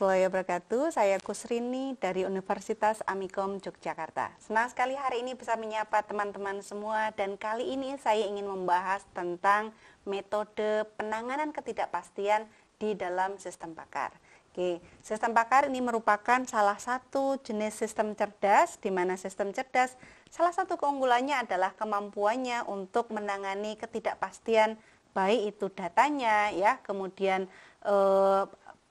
warahmatullahi wabarakatuh. Saya Kusrini dari Universitas Amikom Yogyakarta. Senang sekali hari ini bisa menyapa teman-teman semua dan kali ini saya ingin membahas tentang metode penanganan ketidakpastian di dalam sistem pakar. Oke, sistem pakar ini merupakan salah satu jenis sistem cerdas di mana sistem cerdas salah satu keunggulannya adalah kemampuannya untuk menangani ketidakpastian baik itu datanya ya, kemudian eh,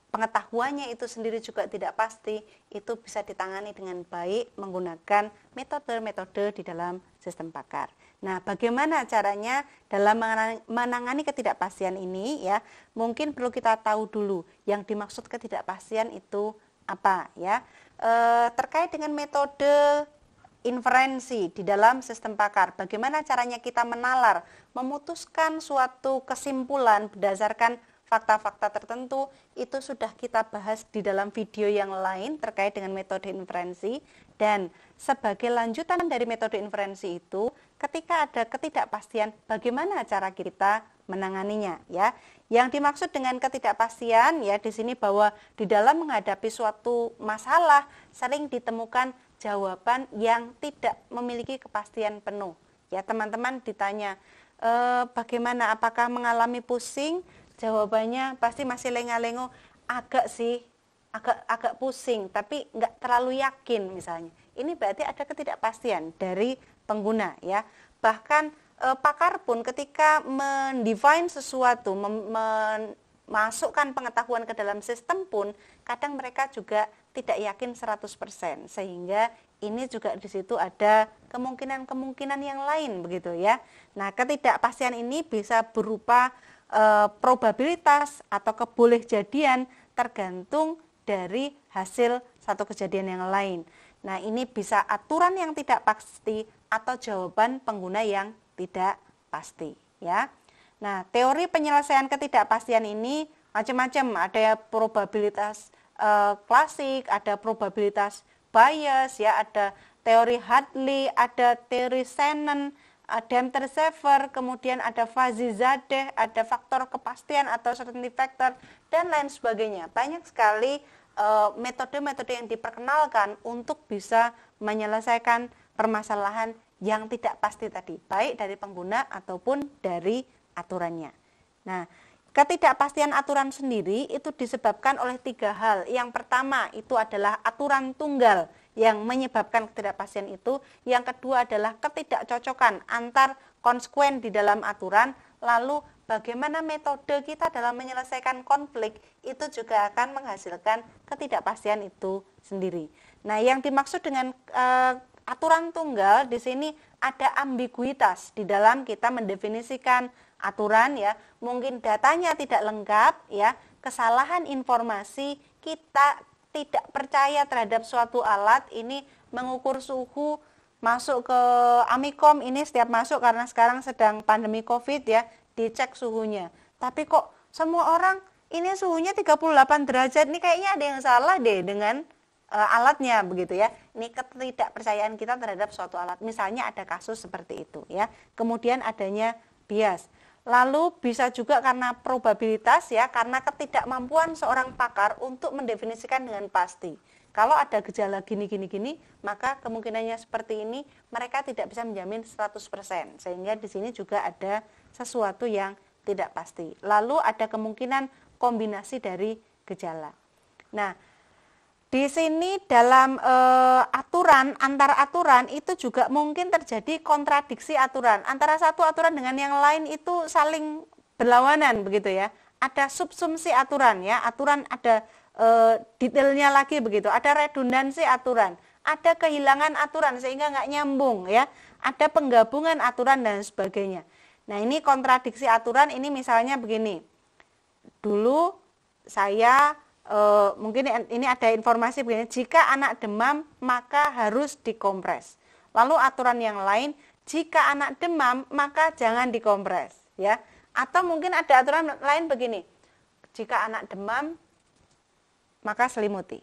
pengetahuannya itu sendiri juga tidak pasti, itu bisa ditangani dengan baik menggunakan metode-metode di dalam sistem pakar. Nah, bagaimana caranya dalam menangani ketidakpastian ini ya? Mungkin perlu kita tahu dulu yang dimaksud ketidakpastian itu apa ya. E, terkait dengan metode inferensi di dalam sistem pakar, bagaimana caranya kita menalar, memutuskan suatu kesimpulan berdasarkan fakta-fakta tertentu itu sudah kita bahas di dalam video yang lain terkait dengan metode inferensi dan sebagai lanjutan dari metode inferensi itu ketika ada ketidakpastian bagaimana cara kita menanganinya ya. Yang dimaksud dengan ketidakpastian ya di sini bahwa di dalam menghadapi suatu masalah sering ditemukan jawaban yang tidak memiliki kepastian penuh. Ya teman-teman ditanya e, bagaimana apakah mengalami pusing Jawabannya pasti masih lenga-lengo, agak sih, agak agak pusing, tapi nggak terlalu yakin misalnya. Ini berarti ada ketidakpastian dari pengguna ya. Bahkan eh, pakar pun ketika mendefine sesuatu, mem, memasukkan pengetahuan ke dalam sistem pun kadang mereka juga tidak yakin 100% sehingga ini juga di situ ada kemungkinan-kemungkinan yang lain begitu ya. Nah, ketidakpastian ini bisa berupa e, probabilitas atau keboleh jadian tergantung dari hasil satu kejadian yang lain. Nah, ini bisa aturan yang tidak pasti atau jawaban pengguna yang tidak pasti, ya. Nah, teori penyelesaian ketidakpastian ini macam-macam, ada probabilitas e, klasik, ada probabilitas bias, ya, ada teori Hadley, ada teori Shannon, ada yang Sever, kemudian ada Fazizadeh, ada faktor kepastian atau certainty factor, dan lain sebagainya. Banyak sekali eh, metode-metode uh, yang diperkenalkan untuk bisa menyelesaikan permasalahan yang tidak pasti tadi, baik dari pengguna ataupun dari aturannya. Nah, ketidakpastian aturan sendiri itu disebabkan oleh tiga hal. Yang pertama itu adalah aturan tunggal yang menyebabkan ketidakpastian itu. Yang kedua adalah ketidakcocokan antar konsekuen di dalam aturan, lalu bagaimana metode kita dalam menyelesaikan konflik itu juga akan menghasilkan ketidakpastian itu sendiri. Nah, yang dimaksud dengan e, aturan tunggal di sini ada ambiguitas di dalam kita mendefinisikan aturan ya. Mungkin datanya tidak lengkap ya, kesalahan informasi kita tidak percaya terhadap suatu alat ini mengukur suhu masuk ke Amikom ini setiap masuk karena sekarang sedang pandemi Covid ya dicek suhunya. Tapi kok semua orang ini suhunya 38 derajat ini kayaknya ada yang salah deh dengan uh, alatnya begitu ya. Ini ketidakpercayaan kita terhadap suatu alat. Misalnya ada kasus seperti itu ya. Kemudian adanya bias. Lalu bisa juga karena probabilitas ya, karena ketidakmampuan seorang pakar untuk mendefinisikan dengan pasti. Kalau ada gejala gini gini gini, maka kemungkinannya seperti ini, mereka tidak bisa menjamin 100%. Sehingga di sini juga ada sesuatu yang tidak pasti. Lalu ada kemungkinan kombinasi dari gejala. Nah, di sini dalam e, aturan antar aturan itu juga mungkin terjadi kontradiksi aturan antara satu aturan dengan yang lain itu saling berlawanan begitu ya. Ada subsumsi aturan ya, aturan ada e, detailnya lagi begitu. Ada redundansi aturan, ada kehilangan aturan sehingga nggak nyambung ya. Ada penggabungan aturan dan sebagainya. Nah ini kontradiksi aturan ini misalnya begini. Dulu saya Uh, mungkin ini ada informasi begini, jika anak demam maka harus dikompres. Lalu aturan yang lain, jika anak demam maka jangan dikompres, ya. Atau mungkin ada aturan lain begini, jika anak demam maka selimuti.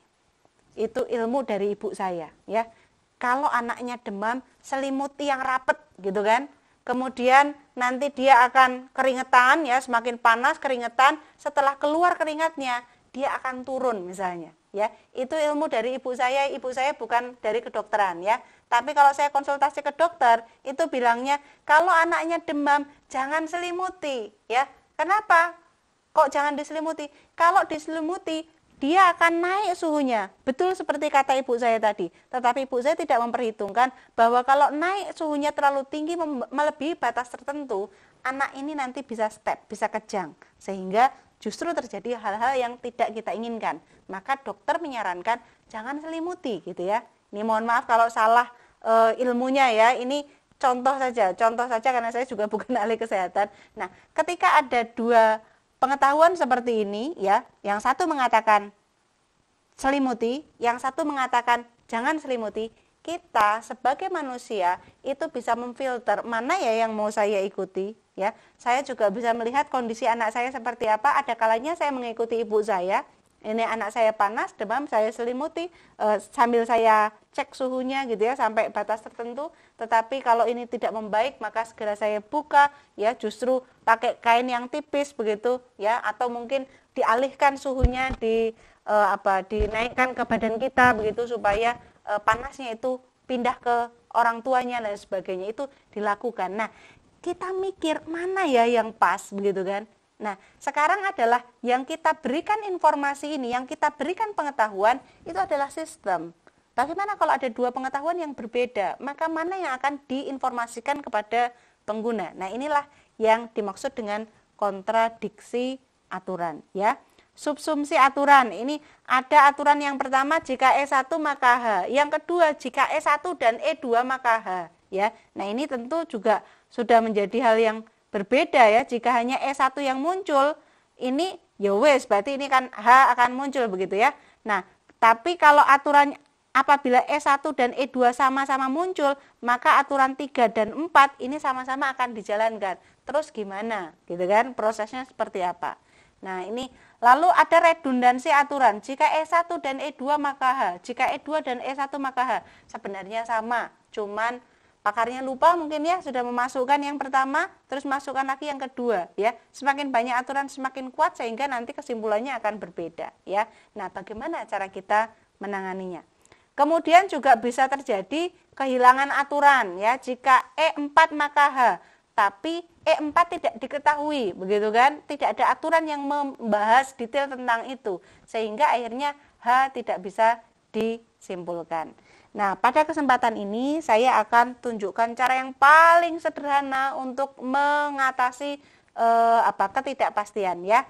Itu ilmu dari ibu saya, ya. Kalau anaknya demam, selimuti yang rapet, gitu kan? Kemudian nanti dia akan keringetan, ya, semakin panas keringetan. Setelah keluar keringatnya, dia akan turun misalnya ya itu ilmu dari ibu saya ibu saya bukan dari kedokteran ya tapi kalau saya konsultasi ke dokter itu bilangnya kalau anaknya demam jangan selimuti ya kenapa kok jangan diselimuti kalau diselimuti dia akan naik suhunya. Betul seperti kata ibu saya tadi. Tetapi ibu saya tidak memperhitungkan bahwa kalau naik suhunya terlalu tinggi melebihi batas tertentu, anak ini nanti bisa step, bisa kejang. Sehingga justru terjadi hal-hal yang tidak kita inginkan. Maka dokter menyarankan jangan selimuti gitu ya. Ini mohon maaf kalau salah e, ilmunya ya. Ini contoh saja, contoh saja karena saya juga bukan ahli kesehatan. Nah, ketika ada dua pengetahuan seperti ini ya, yang satu mengatakan selimuti, yang satu mengatakan jangan selimuti, kita sebagai manusia itu bisa memfilter mana ya yang mau saya ikuti ya. Saya juga bisa melihat kondisi anak saya seperti apa. Ada kalanya saya mengikuti ibu saya, ini anak saya panas, demam, saya selimuti e, sambil saya cek suhunya gitu ya sampai batas tertentu. Tetapi kalau ini tidak membaik maka segera saya buka ya justru pakai kain yang tipis begitu ya atau mungkin dialihkan suhunya di eh, apa dinaikkan ke badan kita begitu supaya Eh, panasnya itu pindah ke orang tuanya dan sebagainya itu dilakukan. Nah, kita mikir mana ya yang pas begitu kan? Nah, sekarang adalah yang kita berikan informasi ini, yang kita berikan pengetahuan itu adalah sistem. Bagaimana kalau ada dua pengetahuan yang berbeda, maka mana yang akan diinformasikan kepada pengguna? Nah, inilah yang dimaksud dengan kontradiksi aturan, ya subsumsi aturan. Ini ada aturan yang pertama jika E1 maka H. Yang kedua jika E1 dan E2 maka H. Ya, nah ini tentu juga sudah menjadi hal yang berbeda ya. Jika hanya E1 yang muncul, ini ya wes berarti ini kan H akan muncul begitu ya. Nah, tapi kalau aturan apabila E1 dan E2 sama-sama muncul, maka aturan 3 dan 4 ini sama-sama akan dijalankan. Terus gimana? Gitu kan? Prosesnya seperti apa? Nah, ini lalu ada redundansi aturan. Jika E1 dan E2 maka H, jika E2 dan E1 maka H. Sebenarnya sama, cuman pakarnya lupa mungkin ya sudah memasukkan yang pertama, terus masukkan lagi yang kedua ya. Semakin banyak aturan semakin kuat sehingga nanti kesimpulannya akan berbeda ya. Nah, bagaimana cara kita menanganinya? Kemudian juga bisa terjadi kehilangan aturan ya. Jika E4 maka H tapi E4 tidak diketahui, begitu kan? Tidak ada aturan yang membahas detail tentang itu, sehingga akhirnya H tidak bisa disimpulkan. Nah, pada kesempatan ini saya akan tunjukkan cara yang paling sederhana untuk mengatasi eh, apa ketidakpastian ya.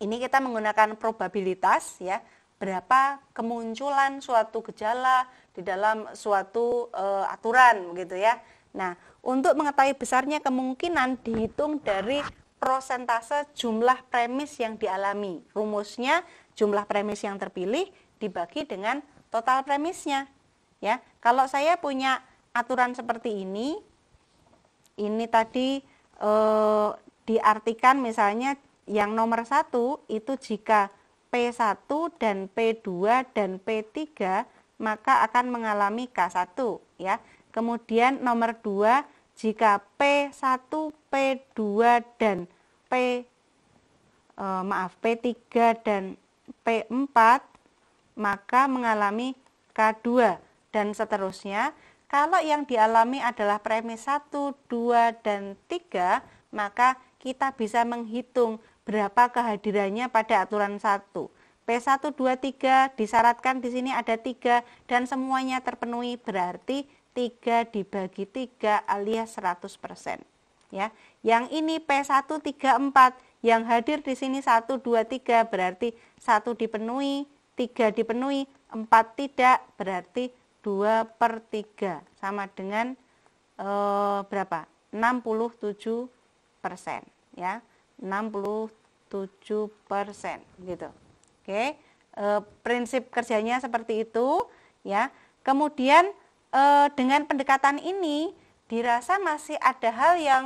Ini kita menggunakan probabilitas ya, berapa kemunculan suatu gejala di dalam suatu eh, aturan begitu ya. Nah, untuk mengetahui besarnya kemungkinan dihitung dari prosentase jumlah premis yang dialami. Rumusnya jumlah premis yang terpilih dibagi dengan total premisnya. Ya, kalau saya punya aturan seperti ini, ini tadi e, diartikan misalnya yang nomor satu itu jika P1 dan P2 dan P3 maka akan mengalami K1 ya. Kemudian nomor 2 jika P1, P2 dan P e, maaf P3 dan P4 maka mengalami K2 dan seterusnya. Kalau yang dialami adalah premis 1, 2 dan 3, maka kita bisa menghitung berapa kehadirannya pada aturan 1. P1, 2, 3 disyaratkan di sini ada 3 dan semuanya terpenuhi berarti 3 dibagi 3 alias 100%. Ya. Yang ini P1 3 4, yang hadir di sini 1 2 3 berarti 1 dipenuhi, 3 dipenuhi, 4 tidak berarti 2 per 3 sama dengan e, berapa? 67 persen ya 67 persen gitu oke e, prinsip kerjanya seperti itu ya kemudian e, dengan pendekatan ini dirasa masih ada hal yang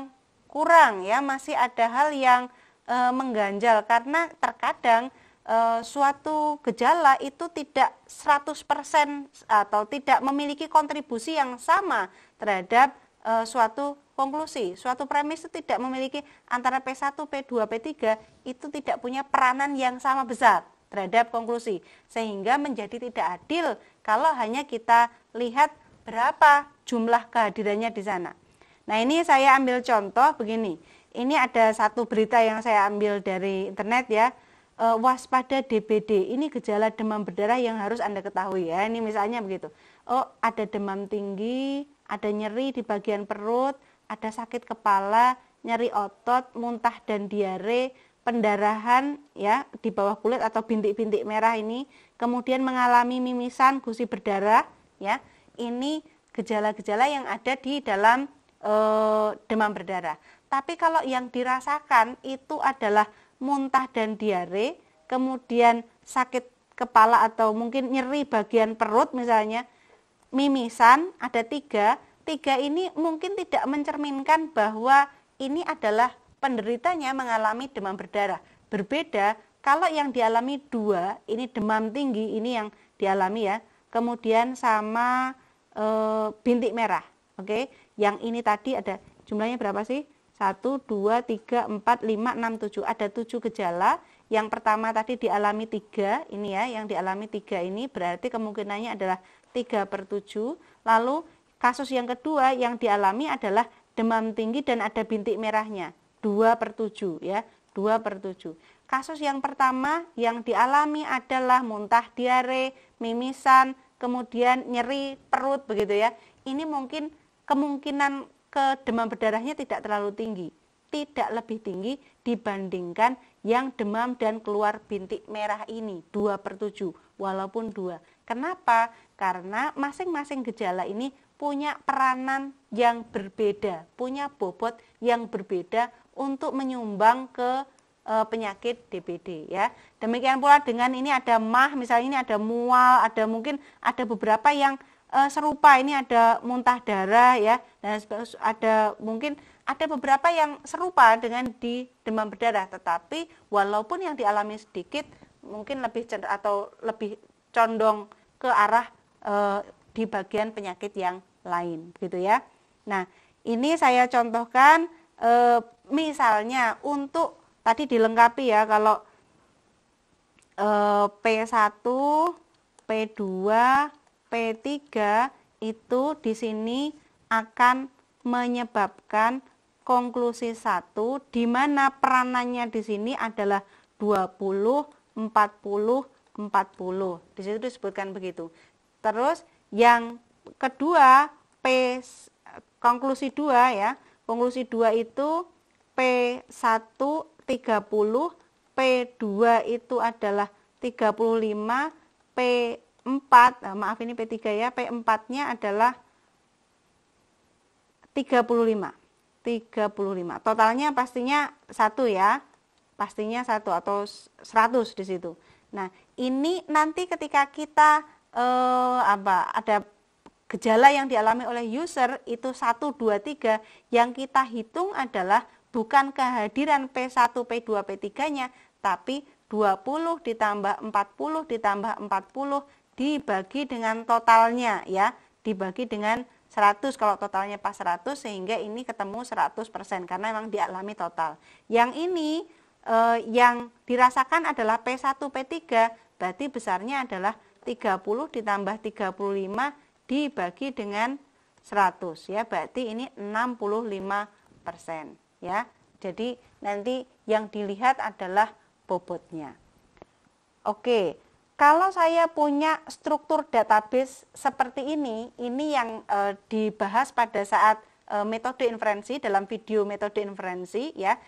kurang ya, masih ada hal yang e, mengganjal karena terkadang e, suatu gejala itu tidak 100% atau tidak memiliki kontribusi yang sama terhadap e, suatu konklusi. Suatu premis itu tidak memiliki antara P1, P2, P3 itu tidak punya peranan yang sama besar terhadap konklusi sehingga menjadi tidak adil kalau hanya kita lihat berapa jumlah kehadirannya di sana. Nah ini saya ambil contoh begini, ini ada satu berita yang saya ambil dari internet ya, e, waspada DBD, ini gejala demam berdarah yang harus Anda ketahui ya, ini misalnya begitu. Oh ada demam tinggi, ada nyeri di bagian perut, ada sakit kepala, nyeri otot, muntah dan diare, pendarahan ya di bawah kulit atau bintik-bintik merah ini, kemudian mengalami mimisan, gusi berdarah ya, ini gejala-gejala yang ada di dalam e, demam berdarah. Tapi kalau yang dirasakan itu adalah muntah dan diare, kemudian sakit kepala atau mungkin nyeri bagian perut misalnya, mimisan ada tiga, tiga ini mungkin tidak mencerminkan bahwa ini adalah penderitanya mengalami demam berdarah. Berbeda kalau yang dialami dua, ini demam tinggi, ini yang dialami ya. Kemudian sama e, bintik merah. Oke, okay? yang ini tadi ada jumlahnya berapa sih? 1, 2, 3, 4, 5, 6, 7. Ada 7 gejala. Yang pertama tadi dialami 3, ini ya, yang dialami 3 ini berarti kemungkinannya adalah 3 per 7. Lalu kasus yang kedua yang dialami adalah demam tinggi dan ada bintik merahnya. 2 per 7 ya, 2 per 7. Kasus yang pertama yang dialami adalah muntah diare, mimisan, kemudian nyeri perut begitu ya. Ini mungkin kemungkinan ke demam berdarahnya tidak terlalu tinggi, tidak lebih tinggi dibandingkan yang demam dan keluar bintik merah ini 2 per 7 walaupun 2. Kenapa? Karena masing-masing gejala ini punya peranan yang berbeda, punya bobot yang berbeda untuk menyumbang ke Eh, penyakit DPD ya. Demikian pula dengan ini ada mah, misalnya ini ada mual, ada mungkin ada beberapa yang e, serupa ini ada muntah darah ya dan ada mungkin ada beberapa yang serupa dengan di demam berdarah tetapi walaupun yang dialami sedikit mungkin lebih atau lebih condong ke arah e, di bagian penyakit yang lain gitu ya. Nah, ini saya contohkan e, misalnya untuk tadi dilengkapi ya kalau e, P1, P2, P3 itu di sini akan menyebabkan konklusi 1 di mana peranannya di sini adalah 20, 40, 40. Di situ disebutkan begitu. Terus yang kedua P konklusi 2 ya. Konklusi 2 itu P1 30, P2 itu adalah 35, P4, nah maaf ini P3 ya, P4-nya adalah 35. 35. Totalnya pastinya satu ya. Pastinya satu atau 100 di situ. Nah, ini nanti ketika kita eh, apa ada gejala yang dialami oleh user itu 1 2 3 yang kita hitung adalah bukan kehadiran P1, P2, P3-nya, tapi 20 ditambah 40 ditambah 40 dibagi dengan totalnya ya, dibagi dengan 100 kalau totalnya pas 100 sehingga ini ketemu 100% karena memang dialami total. Yang ini eh, yang dirasakan adalah P1 P3 berarti besarnya adalah 30 ditambah 35 dibagi dengan 100 ya berarti ini 65 persen ya. Jadi nanti yang dilihat adalah bobotnya. Oke, kalau saya punya struktur database seperti ini, ini yang e, dibahas pada saat e, metode inferensi dalam video metode inferensi ya.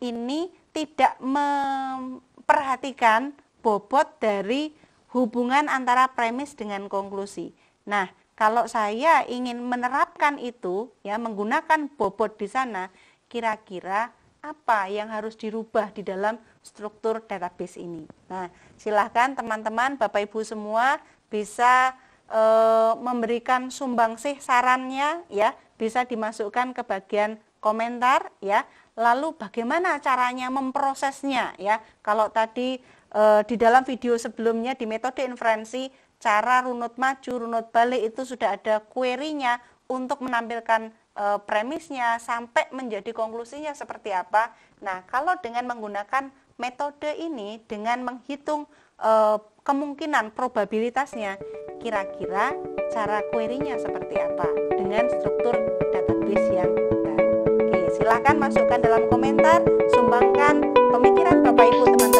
Ini tidak memperhatikan bobot dari hubungan antara premis dengan konklusi. Nah, kalau saya ingin menerapkan itu ya menggunakan bobot di sana, kira-kira apa yang harus dirubah di dalam struktur database ini. Nah, silahkan teman-teman, Bapak Ibu semua bisa e, memberikan sumbangsih sarannya ya, bisa dimasukkan ke bagian komentar ya. Lalu bagaimana caranya memprosesnya ya? Kalau tadi e, di dalam video sebelumnya di metode inferensi cara runut maju, runut balik itu sudah ada querynya untuk menampilkan e, premisnya sampai menjadi konklusinya seperti apa. Nah, kalau dengan menggunakan metode ini dengan menghitung e, kemungkinan probabilitasnya, kira-kira cara query-nya seperti apa dengan struktur database yang ada? Oke, silakan masukkan dalam komentar, sumbangkan pemikiran Bapak Ibu teman-teman